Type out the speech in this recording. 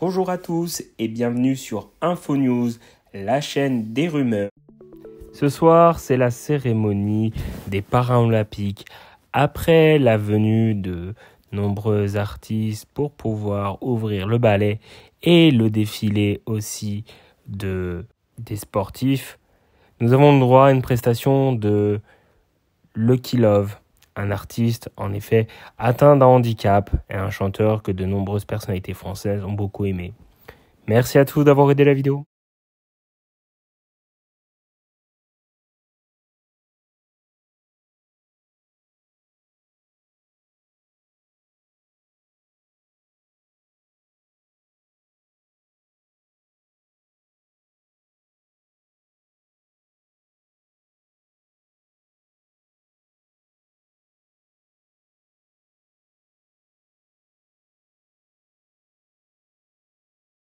Bonjour à tous et bienvenue sur InfoNews, la chaîne des rumeurs. Ce soir, c'est la cérémonie des Paralympiques. Après la venue de nombreux artistes pour pouvoir ouvrir le ballet et le défilé aussi de, des sportifs, nous avons le droit à une prestation de Lucky Love un artiste en effet atteint d'un handicap et un chanteur que de nombreuses personnalités françaises ont beaucoup aimé. Merci à tous d'avoir aidé la vidéo.